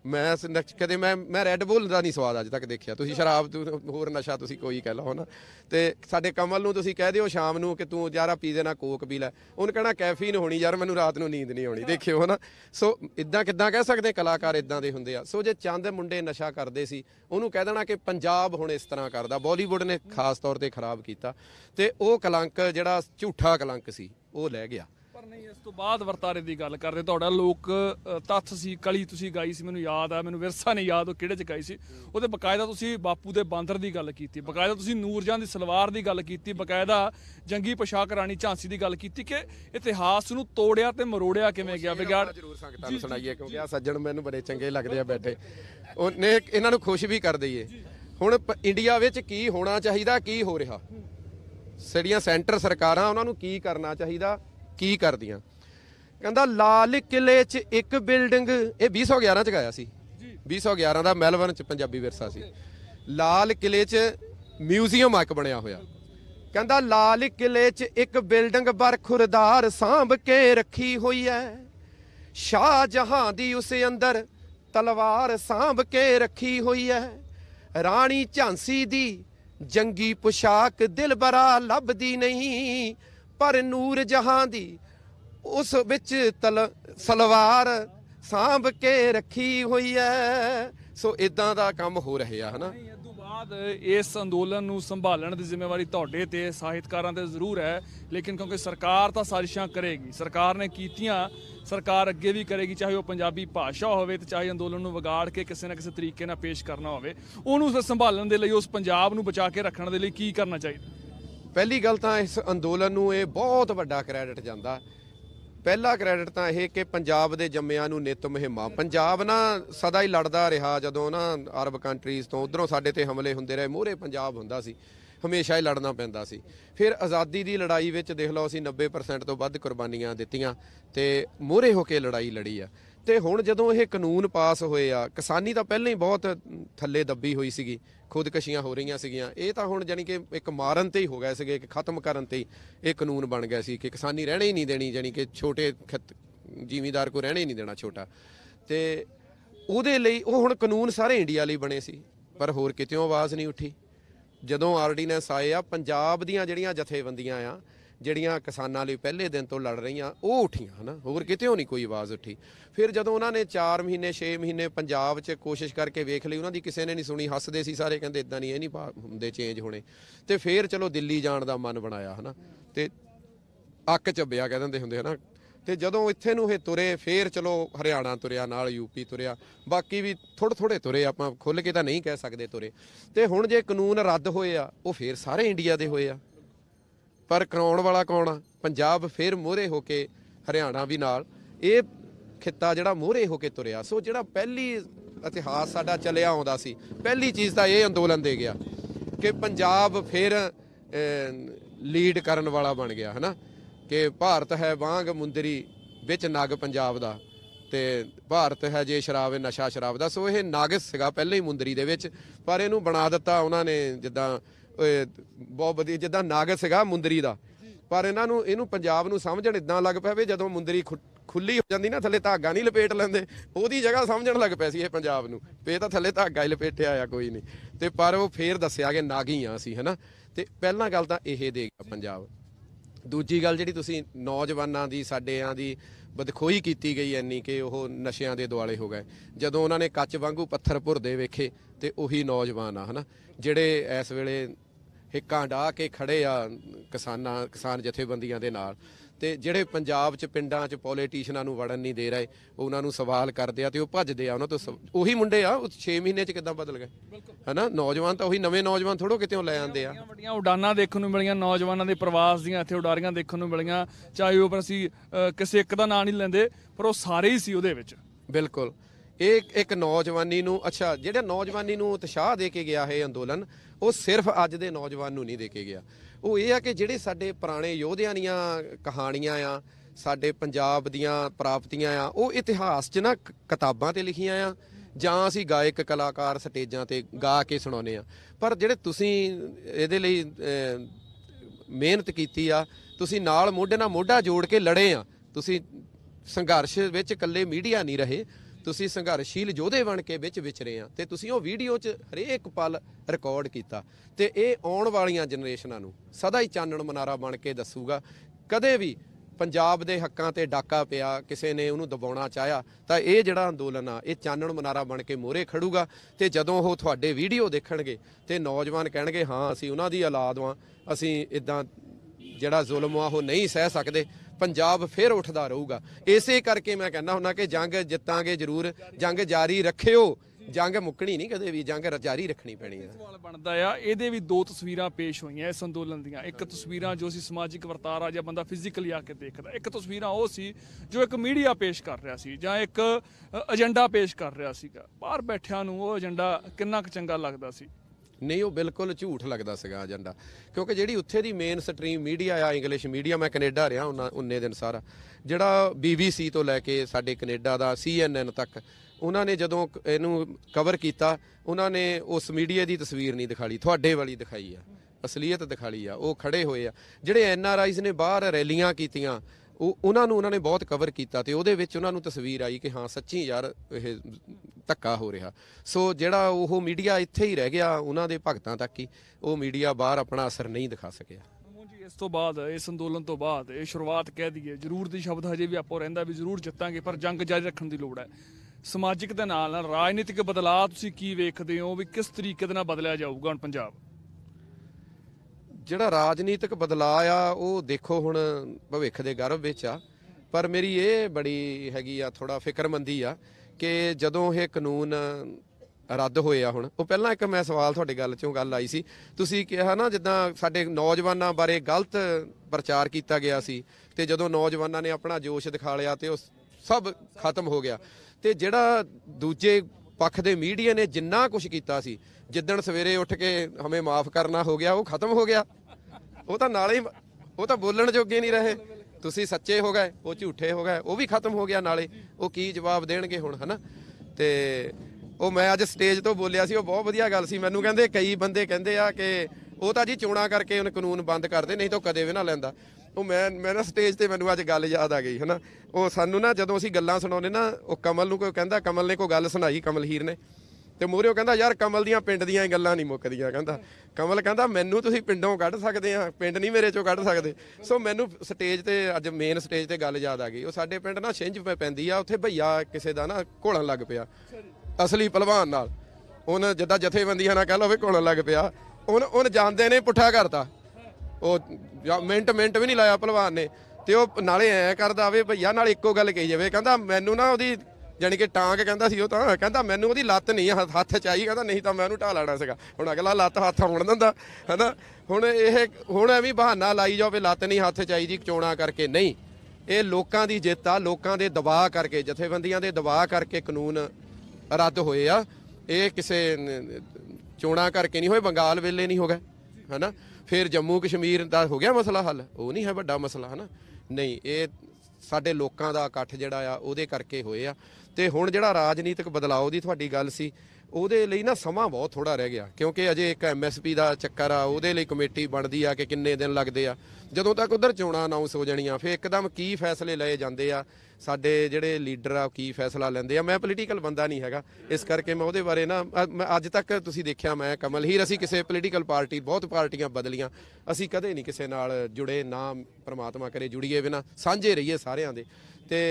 ਮੈਂ ਸਨੈਕਸ ਕਦੇ ਮੈਂ ਮੈਂ ਰੈੱਡ ਬੁੱਲ ਦਾ ਨਹੀਂ ਸਵਾਦ ਅੱਜ ਤੱਕ ਦੇਖਿਆ ਤੁਸੀਂ ਸ਼ਰਾਬ ਹੋਰ ਨਸ਼ਾ ਤੁਸੀਂ ਕੋਈ ਕਹਿ ਲਓ ਨਾ ਤੇ ਸਾਡੇ ਕਮਲ ਨੂੰ ਤੁਸੀਂ ਕਹਿ ਦਿਓ ਸ਼ਾਮ ਨੂੰ ਕਿ ਤੂੰ ਯਾਰਾ ਦੇ ਨਾ ਕੋਕ ਪੀ ਲੈ ਉਹਨ ਕਹਿਣਾ ਕੈਫੀਨ ਹੋਣੀ ਯਾਰ ਮੈਨੂੰ ਰਾਤ ਨੂੰ ਨੀਂਦ ਨਹੀਂ ਆਉਣੀ ਦੇਖਿਓ ਹਨਾ ਸੋ ਇਦਾਂ ਕਿਦਾਂ ਕਹਿ ਸਕਦੇ ਕਲਾਕਾਰ ਇਦਾਂ ਦੇ ਹੁੰਦੇ ਆ ਸੋ ਜੇ ਚੰਦ ਮੁੰਡੇ ਨਸ਼ਾ ਕਰਦੇ ਸੀ ਉਹਨੂੰ ਕਹਿ ਦੇਣਾ ਕਿ ਪੰਜਾਬ ਹੁਣ ਇਸ ਤਰ੍ਹਾਂ ਕਰਦਾ ਬਾਲੀਵੁੱਡ ਨੇ ਖਾਸ ਤੌਰ ਤੇ ਖਰਾਬ ਕੀਤਾ ਤੇ ਉਹ ਕਲੰਕ ਜਿਹੜਾ ਝੂਠਾ ਕਲੰਕ ਸੀ ਉਹ ਲੈ ਗਿਆ ਪਰ ਨਹੀਂ ਇਸ ਤੋਂ ਬਾਅਦ ਵਰਤਾਰੇ ਦੀ ਗੱਲ ਕਰਦੇ ਤੁਹਾਡਾ ਲੋਕ ਤੱਥ ਸੀ ਕਲੀ ਤੁਸੀਂ ਗਾਈ ਸੀ ਮੈਨੂੰ ਯਾਦ ਆ ਮੈਨੂੰ ਵਿਰਸਾ ਨਹੀਂ ਯਾਦ ਉਹ ਕਿਹੜੇ ਚ ਗਾਈ ਸੀ ਉਹਦੇ ਬਕਾਇਦਾ ਤੁਸੀਂ ਬਾਪੂ ਦੇ ਬਾਂਦਰ ਦੀ ਗੱਲ ਕੀਤੀ ਬਕਾਇਦਾ ਤੁਸੀਂ ਨੂਰਜਾਂ ਦੀ ਸਲਵਾਰ ਦੀ ਗੱਲ ਕੀਤੀ ਬਕਾਇਦਾ ਜੰਗੀ ਪੋਸ਼ਾਕ ਰਾਣੀ ਝਾਂਸੀ ਦੀ ਗੱਲ ਕੀਤੀ ਕਿ ਇਤਿਹਾਸ ਨੂੰ ਤੋੜਿਆ ਤੇ ਮਰੋੜਿਆ ਕਿਵੇਂ ਗਿਆ ਵਿਗਾੜ ਜ਼ਰੂਰ ਸੰਗਤਾਂ ਨੂੰ ਸੁਣਾਈਏ ਕਿਉਂਕਿ ਆ ਸੱਜਣ ਮੈਨੂੰ ਬੜੇ ਚੰਗੇ ਲੱਗਦੇ ਆ ਬੈਠੇ ਉਹਨੇ ਇਹਨਾਂ ਨੂੰ ਖੁਸ਼ ਵੀ ਕਰ ਦਈਏ ਹੁਣ ਇੰਡੀਆ ਵਿੱਚ ਕੀ ਹੋਣਾ ਚਾਹੀਦਾ ਕੀ ਹੋ ਰਿਹਾ ਸੜੀਆਂ ਸੈਂਟਰ ਸਰਕਾਰਾਂ ਉਹਨਾਂ ਨੂੰ ਕੀ ਕਰਨਾ ਚਾਹੀਦਾ ਕੀ ਕਰਦੀਆਂ ਕਹਿੰਦਾ ਲਾਲ ਕਿਲੇ 'ਚ ਇੱਕ ਬਿਲਡਿੰਗ ਇਹ 2011 'ਚ ਗਾਇਆ ਸੀ 2011 ਦਾ ਮੈਲਬਨ 'ਚ ਪੰਜਾਬੀ ਵਿਰਸਾ ਸੀ ਲਾਲ ਕਿਲੇ 'ਚ ਮਿਊਜ਼ੀਅਮ ਆ ਇੱਕ ਬਣਿਆ ਹੋਇਆ ਕਹਿੰਦਾ ਲਾਲ ਕਿਲੇ 'ਚ ਇੱਕ ਬਿਲਡਿੰਗ ਬਰਖੁਰਦਾਰ ਸਾਂਭ ਕੇ ਰੱਖੀ ਹੋਈ ਐ ਸ਼ਾਹ ਜਹਾਂ ਦੀ ਉਸ ਅੰਦਰ ਤਲਵਾਰ ਸਾਂਭ ਕੇ ਰੱਖੀ ਹੋਈ ਐ ਰਾਣੀ ਝਾਂਸੀ ਦੀ ਜੰਗੀ ਪੁਸ਼ਾਕ ਦਿਲਬਰਾ ਲੱਭਦੀ ਨਹੀਂ ਪਰ ਨੂਰ ਜਹਾਂ ਦੀ ਉਸ ਵਿੱਚ ਤਲ ਸਲਵਾਰ ਸਾਂਭ ਕੇ ਰੱਖੀ ਹੋਈ ਹੈ ਸੋ ਇਦਾਂ ਦਾ ਕੰਮ ਹੋ ਰਿਹਾ ਹਨਾ ਬਾਅਦ ਇਸ ਅੰਦੋਲਨ ਨੂੰ ਸੰਭਾਲਣ ਦੀ ਜ਼ਿੰਮੇਵਾਰੀ ਤੁਹਾਡੇ ਤੇ ਸਾਹਿਤਕਾਰਾਂ ਤੇ ਜ਼ਰੂਰ ਹੈ ਲੇਕਿਨ ਕਿਉਂਕਿ ਸਰਕਾਰ ਤਾਂ ਸਾਜ਼ਿਸ਼ਾਂ ਕਰੇਗੀ ਸਰਕਾਰ ਨੇ ਕੀਤੀਆਂ ਸਰਕਾਰ ਅੱਗੇ ਵੀ ਕਰੇਗੀ ਚਾਹੇ ਉਹ ਪੰਜਾਬੀ ਭਾਸ਼ਾ ਹੋਵੇ ਤੇ ਚਾਹੇ ਅੰਦੋਲਨ ਨੂੰ ਵਿਗਾੜ ਕੇ ਕਿਸੇ ਨਾ ਕਿਸੇ ਤਰੀਕੇ ਨਾਲ ਪੇਸ਼ ਕਰਨਾ ਹੋਵੇ ਉਹਨੂੰ ਸੰਭਾਲਣ ਦੇ ਲਈ ਉਸ ਪੰਜਾਬ ਨੂੰ ਬਚਾ ਕੇ ਰੱਖਣ ਦੇ ਲਈ ਕੀ ਕਰਨਾ ਚਾਹੀਦਾ ਪਹਿਲੀ ਗੱਲ ਤਾਂ ਇਸ ਅੰਦੋਲਨ ਨੂੰ ਇਹ ਬਹੁਤ ਵੱਡਾ ਕ੍ਰੈਡਿਟ ਜਾਂਦਾ ਪਹਿਲਾ ਕ੍ਰੈਡਿਟ ਤਾਂ ਇਹ ਕਿ ਪੰਜਾਬ ਦੇ ਜੰਮਿਆਂ ਨੂੰ ਨਿਤ ਮਹਿਮਾ ਪੰਜਾਬ ਨਾ ਸਦਾ ਹੀ ਲੜਦਾ ਰਿਹਾ ਜਦੋਂ ਨਾ ਅਰਬ ਕੰਟਰੀਜ਼ ਤੋਂ ਉਧਰੋਂ ਸਾਡੇ ਤੇ ਹਮਲੇ ਹੁੰਦੇ ਰਹੇ ਮੋਹਰੇ ਪੰਜਾਬ ਹੁੰਦਾ ਸੀ ਹਮੇਸ਼ਾ ਹੀ ਲੜਨਾ ਪੈਂਦਾ ਸੀ ਫਿਰ ਆਜ਼ਾਦੀ ਦੀ ਲੜਾਈ ਵਿੱਚ ਦੇਖ ਲਓ ਅਸੀਂ 90% ਤੋਂ ਵੱਧ ਕੁਰਬਾਨੀਆਂ ਦਿੱਤੀਆਂ ਤੇ ਮੋਹਰੇ ਹੋ ਕੇ ਲੜਾਈ ਲੜੀ ਆ ਤੇ ਹੁਣ ਜਦੋਂ ਇਹ ਕਾਨੂੰਨ ਪਾਸ ਹੋਏ ਆ ਕਿਸਾਨੀ ਤਾਂ ਪਹਿਲਾਂ ਹੀ ਬਹੁਤ ਥੱਲੇ ਦੱਬੀ ਹੋਈ ਸੀਗੀ ਖੁਦਕਸ਼ੀਆਂ ਹੋ ਰਹੀਆਂ ਸੀਗੀਆਂ ਇਹ ਤਾਂ ਹੁਣ ਜਾਨੀ ਕਿ ਇੱਕ ਮਾਰਨ ਤੇ ਹੀ ਹੋ ਗਏ ਸੀਗੇ ਇੱਕ ਖਤਮ ਕਰਨ ਤੇ ਹੀ ਇਹ ਕਾਨੂੰਨ ਬਣ ਗਿਆ ਸੀ ਕਿ ਕਿਸਾਨੀ ਰਹਿਣੇ ਹੀ ਨਹੀਂ ਦੇਣੀ ਜਾਨੀ ਕਿ ਛੋਟੇ ਜ਼ਿਮੀਦਾਰ ਕੋ ਰਹਿਣੇ ਹੀ ਨਹੀਂ ਦੇਣਾ ਛੋਟਾ ਤੇ ਉਹਦੇ ਲਈ ਉਹ ਹੁਣ ਕਾਨੂੰਨ ਸਾਰੇ ਇੰਡੀਆ ਲਈ ਬਣੇ ਸੀ ਪਰ ਹੋਰ ਕਿਤੇੋਂ ਆਵਾਜ਼ ਨਹੀਂ ਉੱਠੀ ਜਦੋਂ ਆਰਡੀਨੈਂਸ ਆਏ ਆ ਪੰਜਾਬ ਦੀਆਂ ਜਿਹੜੀਆਂ ਜਥੇਬੰਦੀਆਂ ਆ ਜਿਹੜੀਆਂ ਕਿਸਾਨਾਂ ਲਈ ਪਹਿਲੇ ਦਿਨ ਤੋਂ ਲੜ ਰਹੀਆਂ ਉਹ ਉੱਠੀਆਂ ਹਨਾ ਹੋਰ ਕਿਤੇੋਂ ਨਹੀਂ ਕੋਈ ਆਵਾਜ਼ ਉੱਠੀ ਫਿਰ ਜਦੋਂ ਉਹਨਾਂ ਨੇ 4 ਮਹੀਨੇ 6 ਮਹੀਨੇ ਪੰਜਾਬ 'ਚ ਕੋਸ਼ਿਸ਼ ਕਰਕੇ ਵੇਖ ਲਈ ਉਹਨਾਂ ਦੀ ਕਿਸੇ ਨੇ ਨਹੀਂ ਸੁਣੀ ਹੱਸਦੇ ਸੀ ਸਾਰੇ ਕਹਿੰਦੇ ਇਦਾਂ ਨਹੀਂ ਇਹ ਨਹੀਂ ਹੁੰਦੇ ਚੇਂਜ ਹੋਣੇ ਤੇ ਫਿਰ ਚਲੋ ਦਿੱਲੀ ਜਾਣ ਦਾ ਮਨ ਬਣਾਇਆ ਹਨਾ ਤੇ ਅੱਕ ਚੱਬਿਆ ਕਹਿ ਦਿੰਦੇ ਹੁੰਦੇ ਹਨਾ ਤੇ ਜਦੋਂ ਇੱਥੇ ਨੂੰ ਇਹ ਤੁਰੇ ਫੇਰ ਚਲੋ ਹਰਿਆਣਾ ਤੁਰਿਆ ਨਾਲ ਯੂਪੀ ਤੁਰਿਆ ਬਾਕੀ ਵੀ ਥੋੜੇ ਥੋੜੇ ਤੁਰੇ ਆਪਾਂ ਖੁੱਲ ਕੇ ਤਾਂ ਨਹੀਂ ਕਹਿ ਸਕਦੇ ਤੁਰੇ ਤੇ ਹੁਣ ਜੇ ਕਾਨੂੰਨ ਰੱਦ ਹੋਏ ਆ ਉਹ ਫੇਰ ਸਾਰੇ ਇੰਡੀਆ ਦੇ ਹੋਏ ਆ ਪਰ ਕਰਾਉਣ ਵਾਲਾ ਕੌਣ ਆ ਪੰਜਾਬ ਫੇਰ ਮੋਹਰੇ ਹੋ ਕੇ ਹਰਿਆਣਾ ਵੀ ਨਾਲ ਇਹ ਖਿੱਤਾ ਜਿਹੜਾ ਮੋਹਰੇ ਹੋ ਕੇ ਤੁਰਿਆ ਸੋ ਜਿਹੜਾ ਪਹਿਲੀ ਇਤਿਹਾਸ ਸਾਡਾ ਚੱਲਿਆ ਆਉਂਦਾ ਸੀ ਪਹਿਲੀ ਚੀਜ਼ ਤਾਂ ਇਹ ਅੰਦੋਲਨ ਦੇ ਗਿਆ ਕਿ ਪੰਜਾਬ ਫੇਰ ਲੀਡ ਕਰਨ ਵਾਲਾ ਬਣ ਗਿਆ ਹਨਾ ਕਿ ਭਾਰਤ ਹੈ ਵਾਂਗ ਮੁੰਦਰੀ ਵਿੱਚ ਨਗ ਪੰਜਾਬ ਦਾ ਤੇ ਭਾਰਤ ਹੈ ਜੇ ਸ਼ਰਾਬ ਨਸ਼ਾ ਸ਼ਰਾਬ ਦਾ ਸੋ ਇਹ ਨਾਗਸ ਸੀਗਾ ਪਹਿਲੇ ਹੀ ਮੁੰਦਰੀ ਦੇ ਵਿੱਚ ਪਰ ਇਹਨੂੰ ਬਣਾ ਦਿੱਤਾ ਉਹਨਾਂ ਨੇ ਜਿੱਦਾਂ ਬਹੁਤ ਵਧੀਆ ਜਿੱਦਾਂ ਨਾਗਰ ਸੀਗਾ ਮੁੰਦਰੀ ਦਾ ਪਰ ਇਹਨਾਂ ਨੂੰ ਇਹਨੂੰ ਪੰਜਾਬ ਨੂੰ ਸਮਝਣ ਇਦਾਂ ਲੱਗ ਪਿਆ ਵੀ ਜਦੋਂ ਮੁੰਦਰੀ ਖੁੱਲੀ ਹੋ ਜਾਂਦੀ ਨਾ ਥੱਲੇ ਧਾਗਾ ਨਹੀਂ ਲਪੇਟ ਲੈਂਦੇ ਉਹਦੀ ਜਗ੍ਹਾ ਸਮਝਣ ਲੱਗ ਪਿਆ ਸੀ ਇਹ ਪੰਜਾਬ ਨੂੰ ਪੇ ਤਾਂ ਥੱਲੇ ਧਾਗਾ ਹੀ ਲਪੇਟਿਆ ਆ ਕੋਈ ਨਹੀਂ ਤੇ ਪਰ ਉਹ ਫੇਰ ਦੱਸਿਆ ਕਿ ਨਾਗੀ ਆ ਅਸੀਂ ਹਨਾ ਤੇ ਪਹਿਲਾਂ ਗੱਲ ਤਾਂ ਇਹ ਦੇਗਾ ਪੰਜਾਬ ਦੂਜੀ ਗੱਲ ਜਿਹੜੀ ਤੁਸੀਂ ਨੌਜਵਾਨਾਂ ਦੀ ਸਾਡੇਆਂ ਦੀ ਬਦਖੋਈ ਕੀਤੀ ਗਈ ਐਨੀ ਕਿ ਉਹ ਨਸ਼ਿਆਂ ਦੇ ਦੁਆਲੇ ਹੋ ਗਏ ਜਦੋਂ ਉਹਨਾਂ ਨੇ ਕੱਚ ਵਾਂਗੂ ਪੱਥਰ ਭੁਰਦੇ ਵੇਖੇ ਤੇ ਉਹੀ ਨੌਜਵਾਨ ਆ ਹਨਾ ਜਿਹੜੇ ਇਸ ਵੇਲੇ ਹਿੱਕਾਂ ਢਾ ਕੇ ਖੜੇ ਆ ਕਿਸਾਨਾਂ ਕਿਸਾਨ ਜਥੇਬੰਦੀਆਂ ਦੇ ਨਾਲ ਤੇ ਜਿਹੜੇ ਪੰਜਾਬ 'ਚ ਪਿੰਡਾਂ 'ਚ ਪੋਲੀਟੀਸ਼ੀਨਾਂ ਨੂੰ ਵੜਨ ਨਹੀਂ ਦੇ ਰਹੇ ਉਹਨਾਂ ਨੂੰ ਸਵਾਲ ਕਰਦੇ ਆ ਤੇ ਉਹ ਭੱਜਦੇ ਆ ਉਹਨਾਂ ਤੋਂ ਉਹੀ ਮੁੰਡੇ ਆ ਉਹ 6 ਮਹੀਨੇ 'ਚ ਕਿਦਾਂ ਬਦਲ ਗਏ ਹੈਨਾ ਨੌਜਵਾਨ ਤਾਂ ਉਹੀ ਨਵੇਂ ਨੌਜਵਾਨ ਥੋੜੋ ਕਿਤੇੋਂ ਲੈ ਆਂਦੇ ਆ ਵੱਡੀਆਂ ਉਡਾਨਾਂ ਦੇਖਣ ਨੂੰ ਮਿਲੀਆਂ ਨੌਜਵਾਨਾਂ ਦੇ ਪ੍ਰਵਾਸ ਦੀਆਂ ਇੱਥੇ ਉਡਾਰੀਆਂ ਦੇਖਣ ਨੂੰ ਮਿਲੀਆਂ ਚਾਹੇ ਉਹ ਪਰ ਅਸੀਂ ਕਿਸੇ ਇੱਕ ਦਾ ਨਾਂ ਨਹੀਂ ਲੈਂਦੇ ਪਰ ਉਹ ਸਾਰੇ ਹੀ ਸੀ ਉਹਦੇ ਵਿੱਚ ਬਿਲਕੁਲ ਇਹ ਇੱਕ ਨੌਜਵਾਨੀ ਨੂੰ ਅੱਛਾ ਜਿਹੜੇ ਨੌਜਵਾਨੀ ਨੂੰ ਉਤਸ਼ਾਹ ਦੇ ਕੇ ਗਿਆ ਇਹ ਅੰਦੋਲਨ ਉਹ ਸਿਰਫ ਅੱਜ ਦੇ ਨੌਜਵਾਨ ਨੂੰ ਨਹੀਂ ਦੇ ਕੇ ਗਿਆ ਉਹ ਇਹ ਆ ਕਿ ਜਿਹੜੇ ਸਾਡੇ ਪੁਰਾਣੇ ਯੋਧਿਆਂ ਦੀਆਂ ਕਹਾਣੀਆਂ ਆ ਸਾਡੇ ਪੰਜਾਬ ਦੀਆਂ ਪ੍ਰਾਪਤੀਆਂ ਆ ਉਹ ਇਤਿਹਾਸ 'ਚ ਨਾ ਕਿਤਾਬਾਂ ਤੇ ਲਿਖੀਆਂ ਆ ਜਾਂ ਅਸੀਂ ਗਾਇਕ ਕਲਾਕਾਰ ਸਟੇਜਾਂ ਤੇ ਗਾ ਕੇ ਸੁਣਾਉਨੇ ਆ ਪਰ ਜਿਹੜੇ ਤੁਸੀਂ ਇਹਦੇ ਲਈ ਮਿਹਨਤ ਕੀਤੀ ਆ ਤੁਸੀਂ ਨਾਲ ਮੋਢੇ ਨਾਲ ਮੋਢਾ ਜੋੜ ਕੇ ਲੜੇ ਆ ਤੁਸੀਂ ਸੰਘਰਸ਼ ਵਿੱਚ ਇਕੱਲੇ ਮੀਡੀਆ ਨਹੀਂ ਰਹੇ ਤੁਸੀਂ ਸੰਘਰਸ਼ੀਲ ਯੋਧੇ ਬਣ ਕੇ ਵਿੱਚ ਵਿਚਰੇ ਆ ਤੇ ਤੁਸੀਂ ਉਹ ਵੀਡੀਓ 'ਚ ਹਰੇਕ ਪਲ ਰਿਕਾਰਡ ਕੀਤਾ ਤੇ ਇਹ ਆਉਣ ਵਾਲੀਆਂ ਜਨਰੇਸ਼ਨਾਂ ਨੂੰ ਸਦਾ ਹੀ ਚਾਨਣ ਮਨਾਰਾ ਬਣ ਕੇ ਦੱਸੂਗਾ ਕਦੇ ਵੀ ਪੰਜਾਬ ਦੇ ਹੱਕਾਂ ਤੇ ਡਾਕਾ ਪਿਆ ਕਿਸੇ ਨੇ ਉਹਨੂੰ ਦਬਾਉਣਾ ਚਾਹਿਆ ਤਾਂ ਇਹ ਜਿਹੜਾ ਅੰਦੋਲਨ ਆ ਇਹ ਚਾਨਣ ਮਨਾਰਾ ਬਣ ਕੇ ਮੋਰੇ ਖੜੂਗਾ ਤੇ ਜਦੋਂ ਉਹ ਤੁਹਾਡੇ ਵੀਡੀਓ ਦੇਖਣਗੇ ਤੇ ਨੌਜਵਾਨ ਕਹਿਣਗੇ ਹਾਂ ਅਸੀਂ ਉਹਨਾਂ ਦੀ ਔਲਾਦ ਵਾਂ ਅਸੀਂ ਇਦਾਂ ਜਿਹੜਾ ਜ਼ੁਲਮ ਆ ਉਹ ਨਹੀਂ ਸਹਿ ਸਕਦੇ ਪੰਜਾਬ ਫੇਰ ਉੱਠਦਾ ਰਹੂਗਾ ਇਸੇ ਕਰਕੇ ਮੈਂ ਕਹਿੰਦਾ ਹੁੰਨਾ ਕਿ ਜੰਗ ਜਿੱਤਾਂਗੇ ਜ਼ਰੂਰ ਜੰਗ ਜਾਰੀ ਰੱਖਿਓ ਜੰਗ ਮੁੱਕਣੀ ਨਹੀਂ ਕਦੇ ਵੀ ਜੰਗ ਜਾਰੀ ਰੱਖਣੀ ਪੈਣੀ ਹੈ ਸਵਾਲ ਬਣਦਾ ਆ ਇਹਦੇ ਵੀ ਦੋ ਤਸਵੀਰਾਂ ਪੇਸ਼ ਹੋਈਆਂ ਇਸ ਅੰਦੋਲਨ ਦੀਆਂ ਇੱਕ ਤਸਵੀਰਾਂ ਜੋ ਸੀ ਸਮਾਜਿਕ ਵਰਤਾਰਾ ਜਾਂ ਬੰਦਾ ਫਿਜ਼ੀਕਲੀ ਆ ਕੇ ਦੇਖਦਾ ਇੱਕ ਤਸਵੀਰਾਂ ਉਹ ਸੀ ਜੋ ਇੱਕ ਮੀਡੀਆ ਪੇਸ਼ ਕਰ ਰਿਹਾ ਸੀ ਜਾਂ ਇੱਕ ਏਜੰਡਾ ਪੇਸ਼ ਕਰ ਰਿਹਾ ਸੀਗਾ ਬਾਹਰ ਬੈਠਿਆਂ ਨੂੰ ਉਹ ਏਜੰਡਾ ਕਿੰਨਾ ਕੁ ਚੰਗਾ ਲੱਗਦਾ ਸੀ ਨਹੀਂ ਉਹ ਬਿਲਕੁਲ ਝੂਠ ਲੱਗਦਾ ਸੀਗਾ ਏਜੰਡਾ ਕਿਉਂਕਿ ਜਿਹੜੀ ਉੱਥੇ ਦੀ ਮੇਨ ਸਟ੍ਰੀਮ ਮੀਡੀਆ ਆ ਇੰਗਲਿਸ਼ ਮੀਡੀਆ ਮੈਂ ਕੈਨੇਡਾ ਰਿਹਾ ਉਹਨੇ ਦਿਨ ਸਾਰਾ ਜਿਹੜਾ ਬੀਬੀਸੀ ਤੋਂ ਲੈ ਕੇ ਸਾਡੇ ਕੈਨੇਡਾ ਦਾ ਸੀਐਨਐਨ ਤੱਕ ਉਹਨਾਂ ਨੇ ਜਦੋਂ ਇਹਨੂੰ ਕਵਰ ਕੀਤਾ ਉਹਨਾਂ ਨੇ ਉਸ ਮੀਡੀਆ ਦੀ ਤਸਵੀਰ ਨਹੀਂ ਦਿਖਾਈ ਤੁਹਾਡੇ ਵਾਲੀ ਦਿਖਾਈ ਆ ਅਸਲੀਅਤ ਦਿਖਾਈ ਆ ਉਹ ਖੜੇ ਹੋਏ ਆ ਜਿਹੜੇ ਐਨਆਰਆਈਜ਼ ਨੇ ਬਾਹਰ ਰੈਲੀਆਂ ਕੀਤੀਆਂ ਉਹ ਉਹਨਾਂ ਨੂੰ ਉਹਨਾਂ ਨੇ ਬਹੁਤ ਕਵਰ ਕੀਤਾ ਤੇ ਉਹਦੇ ਵਿੱਚ ਉਹਨਾਂ ਨੂੰ ਤਸਵੀਰ ਆਈ ਕਿ ਹਾਂ ਸੱਚੀ ਯਾਰ ਇਹ ਧੱਕਾ ਹੋ ਰਿਹਾ ਸੋ ਜਿਹੜਾ ਉਹ ਮੀਡੀਆ ਇੱਥੇ ਹੀ ਰਹਿ ਗਿਆ ਉਹਨਾਂ ਦੇ ਭਗਤਾਂ ਤੱਕ ਹੀ ਉਹ ਮੀਡੀਆ ਬਾਹਰ ਆਪਣਾ ਅਸਰ ਨਹੀਂ ਦਿਖਾ ਸਕਿਆ ਇਸ ਤੋਂ ਬਾਅਦ ਇਸ ਅੰਦੋਲਨ ਤੋਂ ਬਾਅਦ ਇਹ ਸ਼ੁਰੂਆਤ ਕਹਿ ਦਈਏ ਜ਼ਰੂਰ ਦੀ ਸ਼ਬਦ ਹਜੇ ਵੀ ਆਪੋ ਰਹਿੰਦਾ ਵੀ ਜ਼ਰੂਰ ਜਿੱਤਾਂਗੇ ਪਰ ਜੰਗ ਜਾਰੀ ਰੱਖਣ ਦੀ ਲੋੜ ਹੈ ਸਮਾਜਿਕ ਦੇ ਨਾਲ ਨਾਲ ਰਾਜਨੀਤਿਕ ਬਦਲਾਅ ਤੁਸੀਂ ਕੀ ਵੇਖਦੇ ਹੋ ਵੀ ਕਿਸ ਤਰੀਕੇ ਦੇ ਨਾਲ ਬਦਲਿਆ ਜਾਊਗਾ ਹੁਣ ਪੰਜਾਬ ਜਿਹੜਾ ਰਾਜਨੀਤਿਕ ਬਦਲਾਅ ਆ ਉਹ ਦੇਖੋ ਹੁਣ ਭਵਿੱਖ ਦੇ ਗਰਭ ਵਿੱਚ ਆ ਪਰ ਮੇਰੀ ਇਹ ਬੜੀ ਹੈਗੀ ਆ ਥੋੜਾ ਫਿਕਰਮੰਦੀ ਆ ਕਿ ਜਦੋਂ ਇਹ ਕਾਨੂੰਨ ਰੱਦ ਹੋਏ ਆ ਹੁਣ ਉਹ ਪਹਿਲਾਂ ਇੱਕ ਮੈਂ ਸਵਾਲ ਤੁਹਾਡੇ ਗੱਲ ਚੋਂ ਗੱਲ ਆਈ ਸੀ ਤੁਸੀਂ ਕਿਹਾ ਨਾ ਜਿੱਦਾਂ ਸਾਡੇ ਨੌਜਵਾਨਾਂ ਬਾਰੇ ਗਲਤ ਪ੍ਰਚਾਰ ਕੀਤਾ ਗਿਆ ਸੀ ਤੇ ਜਦੋਂ ਨੌਜਵਾਨਾਂ ਨੇ ਆਪਣਾ ਜੋਸ਼ ਦਿਖਾ ਲਿਆ ਤੇ ਉਹ ਸਭ ਖਤਮ ਹੋ ਗਿਆ ਤੇ ਜਿਹੜਾ ਦੂਜੇ ਪੱਖ ਦੇ ਮੀਡੀਆ ਨੇ ਜਿੰਨਾ ਕੁਝ ਕੀਤਾ ਸੀ ਜਿੱਦਣ ਸਵੇਰੇ ਉੱਠ ਕੇ ਹਮੇ ਮਾਫ ਕਰਨਾ ਹੋ ਗਿਆ ਉਹ ਖਤਮ ਹੋ ਗਿਆ ਉਹ ਤਾਂ ਨਾਲੇ ਉਹ ਤਾਂ ਬੋਲਣ ਜੋਗੇ ਨਹੀਂ ਰਹੇ ਤੁਸੀਂ ਸੱਚੇ ਹੋ ਗਏ ਉਹ ਝੂਠੇ ਹੋ ਗਏ ਉਹ ਵੀ ਖਤਮ ਹੋ ਗਿਆ ਨਾਲੇ ਉਹ ਕੀ ਜਵਾਬ ਦੇਣਗੇ ਹੁਣ ਹਨਾ ਤੇ ਉਹ ਮੈਂ ਅੱਜ ਸਟੇਜ ਤੋਂ ਬੋਲਿਆ ਸੀ ਉਹ ਬਹੁਤ ਵਧੀਆ ਗੱਲ ਸੀ ਮੈਨੂੰ ਕਹਿੰਦੇ ਕਈ ਬੰਦੇ ਕਹਿੰਦੇ ਆ ਕਿ ਉਹ ਤਾਂ ਜੀ ਚੋਣਾ ਕਰਕੇ ਉਹਨ ਕਾਨੂੰਨ ਬੰਦ ਕਰਦੇ ਨਹੀਂ ਤਾਂ ਕਦੇ ਵੀ ਨਾ ਲੈਂਦਾ ਉਹ ਮੈਂ ਮੈਂ ਨਾ ਸਟੇਜ ਤੇ ਮੈਨੂੰ ਅੱਜ ਗੱਲ ਯਾਦ ਆ ਗਈ ਹਨਾ ਉਹ ਸਾਨੂੰ ਨਾ ਜਦੋਂ ਅਸੀਂ ਗੱਲਾਂ ਸੁਣਾਉਂਦੇ ਨਾ ਉਹ ਕਮਲ ਨੂੰ ਕੋਈ ਕਹਿੰਦਾ ਕਮਲ ਨੇ ਕੋਈ ਗੱਲ ਸੁਣਾਈ ਕਮਲ ਹੀਰ ਨੇ ਤੇ ਮੂਰੇ ਉਹ ਕਹਿੰਦਾ ਯਾਰ ਕਮਲ ਦੀਆਂ ਪਿੰਡ ਦੀਆਂ ਇਹ ਗੱਲਾਂ ਨਹੀਂ ਮੁੱਕਦੀਆਂ ਕਹਿੰਦਾ ਕਮਲ ਕਹਿੰਦਾ ਮੈਨੂੰ ਤੁਸੀਂ ਪਿੰਡੋਂ ਕੱਢ ਸਕਦੇ ਆ ਪਿੰਡ ਨਹੀਂ ਮੇਰੇ ਚੋਂ ਕੱਢ ਸਕਦੇ ਸੋ ਮੈਨੂੰ ਸਟੇਜ ਤੇ ਅੱਜ ਮੇਨ ਸਟੇਜ ਤੇ ਗੱਲ ਯਾਦ ਆ ਗਈ ਉਹ ਸਾਡੇ ਪਿੰਡ ਨਾ ਛਿੰਝ ਪੈਂਦੀ ਆ ਉੱਥੇ ਭਈਆ ਕਿਸੇ ਦਾ ਨਾ ਘੋਲਣ ਲੱਗ ਪਿਆ ਅਸਲੀ ਪਹਿਲਵਾਨ ਨਾਲ ਉਹਨ ਜਿੱਦਾਂ ਜਥੇਬੰਦੀਆਂ ਨਾਲ ਕਹ ਲਓ ਵੀ ਘੋਲਣ ਲੱਗ ਪਿਆ ਉਹਨ ਉਹਨ ਜਾਣਦੇ ਨੇ ਪੁੱਠਾ ਕਰਤਾ ਉਹ ਮਿੰਟ ਮਿੰਟ ਵੀ ਨਹੀਂ ਲਾਇਆ ਪਹਿਲਵਾਨ ਨੇ ਤੇ ਉਹ ਨਾਲੇ ਐ ਕਰਦਾ ਵੇ ਭਈਆ ਨਾਲ ਇੱਕੋ ਗੱਲ ਕਹੀ ਜਾਵੇ ਕਹਿੰਦਾ ਮੈਨੂੰ ਨਾ ਉਹਦੀ ਜਾਨੀ ਕਿ ਟਾਂਕ ਕਹਿੰਦਾ ਸੀ ਉਹ ਤਾਂ ਕਹਿੰਦਾ ਮੈਨੂੰ ਉਹਦੀ ਲੱਤ ਨਹੀਂ ਹੱਥ ਹੱਥ ਚ ਆਈ ਕਹਿੰਦਾ ਨਹੀਂ ਤਾਂ ਮੈਂ ਉਹਨੂੰ ਢਾ ਲੈਣਾ ਸੀਗਾ ਹੁਣ ਅਗਲਾ ਲੱਤ ਹੱਥ ਆਉਣ ਦਿੰਦਾ ਹੈਨਾ ਹੁਣ ਇਹ ਹੁਣ ਐਵੇਂ ਬਹਾਨਾ ਲਾਈ ਜਾਵੇ ਲੱਤ ਨਹੀਂ ਹੱਥ ਚ ਆਈ ਜੀ ਚੋਣਾ ਕਰਕੇ ਨਹੀਂ ਇਹ ਲੋਕਾਂ ਦੀ ਜਿੱਤ ਆ ਲੋਕਾਂ ਦੇ ਦਬਾਅ ਕਰਕੇ ਜਥੇਬੰਦੀਆਂ ਦੇ ਦਬਾਅ ਕਰਕੇ ਕਾਨੂੰਨ ਰੱਦ ਹੋਏ ਆ ਇਹ ਕਿਸੇ ਚੋਣਾ ਕਰਕੇ ਨਹੀਂ ਹੋਏ ਬੰਗਾਲ ਵੇਲੇ ਨਹੀਂ ਹੋ ਗਿਆ ਹੈਨਾ ਫਿਰ ਜੰਮੂ ਕਸ਼ਮੀਰ ਦਾ ਹੋ ਗਿਆ ਮਸਲਾ ਹੱਲ ਉਹ ਨਹੀਂ ਹੈ ਵੱਡਾ ਮਸਲਾ ਹੈਨਾ ਨਹੀਂ ਇਹ ਸਾਡੇ ਲੋਕਾਂ ਦਾ ਇਕੱਠ ਜਿਹੜਾ ਆ ਉਹਦੇ ਕਰਕੇ ਹੋਏ ਆ ਤੇ ਹੁਣ ਜਿਹੜਾ ਰਾਜਨੀਤਿਕ ਬਦਲਾਅ ਦੀ ਤੁਹਾਡੀ ਗੱਲ ਸੀ ਉਹਦੇ ਲਈ ਨਾ ਸਮਾਂ ਬਹੁਤ ਥੋੜਾ ਰਹਿ ਗਿਆ ਕਿਉਂਕਿ ਅਜੇ ਇੱਕ ਐਮਐਸਪੀ ਦਾ ਚੱਕਰ ਆ ਉਹਦੇ ਲਈ ਕਮੇਟੀ ਬਣਦੀ ਆ ਕਿ ਕਿੰਨੇ ਦਿਨ ਲੱਗਦੇ ਆ ਜਦੋਂ ਤੱਕ ਉਧਰ ਚੋਣਾਂ ਅਨਾਉਂਸ ਹੋ ਜਾਣੀਆਂ ਫੇ ਇੱਕਦਮ ਕੀ ਫੈਸਲੇ ਲਏ ਜਾਂਦੇ ਆ ਸਾਡੇ ਜਿਹੜੇ ਲੀਡਰ ਆ ਕੀ ਫੈਸਲਾ ਲੈਂਦੇ ਆ ਮੈਂ ਪੋਲੀਟੀਕਲ ਬੰਦਾ ਨਹੀਂ ਹੈਗਾ ਇਸ ਕਰਕੇ ਮੈਂ ਉਹਦੇ ਬਾਰੇ ਨਾ ਅੱਜ ਤੱਕ ਤੁਸੀਂ ਦੇਖਿਆ ਮੈਂ ਕਮਲ ਹੀਰ ਅਸੀਂ ਕਿਸੇ ਪੋਲੀਟੀਕਲ ਪਾਰਟੀ ਬਹੁਤ ਪਾਰਟੀਆਂ ਬਦਲੀਆਂ ਅਸੀਂ ਕਦੇ ਨਹੀਂ ਕਿਸੇ ਨਾਲ ਜੁੜੇ ਨਾ ਪ੍ਰਮਾਤਮਾ ਕਰੇ ਜੁੜੀਏ ਬਿਨਾ ਸਾਂਝੇ ਰਹੀਏ ਸਾਰਿਆਂ ਦੇ ਤੇ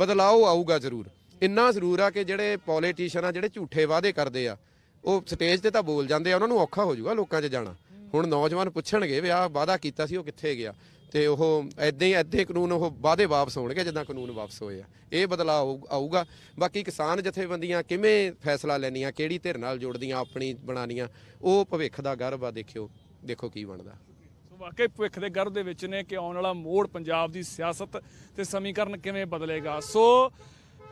ਬਦਲਾਅ ਆਊਗਾ ਜ਼ਰੂਰ ਇੰਨਾ ਜ਼ਰੂਰ ਆ ਕਿ ਜਿਹੜੇ ਪੋਲੀਟੀਸ਼ੀਅਨ ਆ ਜਿਹੜੇ ਝੂਠੇ ਵਾਅਦੇ ਕਰਦੇ ਆ ਉਹ ਸਟੇਜ ਤੇ ਤਾਂ ਬੋਲ ਜਾਂਦੇ ਆ ਉਹਨਾਂ ਨੂੰ ਔਖਾ ਹੋ ਜਾਊਗਾ ਲੋਕਾਂ 'ਚ ਜਾਣਾ ਹੁਣ ਨੌਜਵਾਨ ਪੁੱਛਣਗੇ ਵੀ ਆ ਵਾਅਦਾ ਕੀਤਾ ਸੀ ਉਹ ਕਿੱਥੇ ਗਿਆ ਤੇ ਉਹ ਐਦਾਂ ਹੀ ਐਦਾਂ ਕਾਨੂੰਨ ਉਹ ਵਾਅਦੇ ਵਾਪਸ ਹੋਣਗੇ ਜਿੱਦਾਂ ਕਾਨੂੰਨ ਵਾਪਸ ਹੋਏ ਆ ਇਹ ਬਦਲਾਅ ਆਊਗਾ ਬਾਕੀ ਕਿਸਾਨ ਜਥੇਬੰਦੀਆਂ ਕਿਵੇਂ ਫੈਸਲਾ ਲੈਣੀਆਂ ਕਿਹੜੀ ਧਿਰ ਨਾਲ ਜੋੜਦੀਆਂ ਆਪਣੀ ਬਣਾਉਣੀਆਂ ਉਹ ਭਵਿੱਖ ਦਾ ਗਰਭ ਆ ਦੇਖਿਓ ਦੇਖੋ ਕੀ ਬਣਦਾ ਵਾਕਈ ਭਵਿੱਖ ਦੇ ਗਰਭ ਦੇ ਵਿੱਚ ਨੇ ਕਿ ਆਉਣ ਵਾਲਾ ਮੋੜ ਪੰਜਾਬ ਦੀ ਸਿਆਸਤ ਤੇ ਸਮੀਕਰਨ ਕਿਵੇਂ ਬਦਲੇਗਾ ਸੋ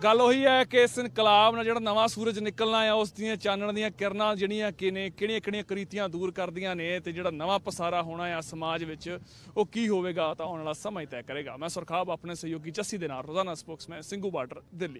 ਗੱਲ ਉਹੀ ਹੈ ਕਿ ਇਸ ਇਨਕਲਾਬ ਨਾਲ ਜਿਹੜਾ ਨਵਾਂ ਸੂਰਜ ਨਿਕਲਣਾ ਹੈ ਉਸ ਦੀਆਂ ਚਾਨਣ ਦੀਆਂ ਕਿਰਨਾਂ ਜਿਹੜੀਆਂ ਕਿਨੇ ਕਿਹੜੀਆਂ ਕਿਹੜੀਆਂ ਕਰੀਤੀਆਂ ਦੂਰ ਕਰਦੀਆਂ ਨੇ ਤੇ ਜਿਹੜਾ ਨਵਾਂ ਪਸਾਰਾ ਹੋਣਾ ਹੈ ਸਮਾਜ ਵਿੱਚ ਉਹ ਕੀ ਹੋਵੇਗਾ ਤਾਂ ਆਉਣ ਵਾਲਾ ਸਮਾਂ ਹੀ ਤੈਅ ਕਰੇਗਾ ਮੈਂ ਸਰਖਾਬ ਆਪਣੇ ਸਹਿਯੋਗੀ ਜੱਸੀ ਦੇ ਨਾਲ ਰੋਜ਼ਾਨਾ ਸਪੋਕਸਮੈਨ ਸਿੰਘੂ ਬਾਰਡਰ ਦਿੱਲੀ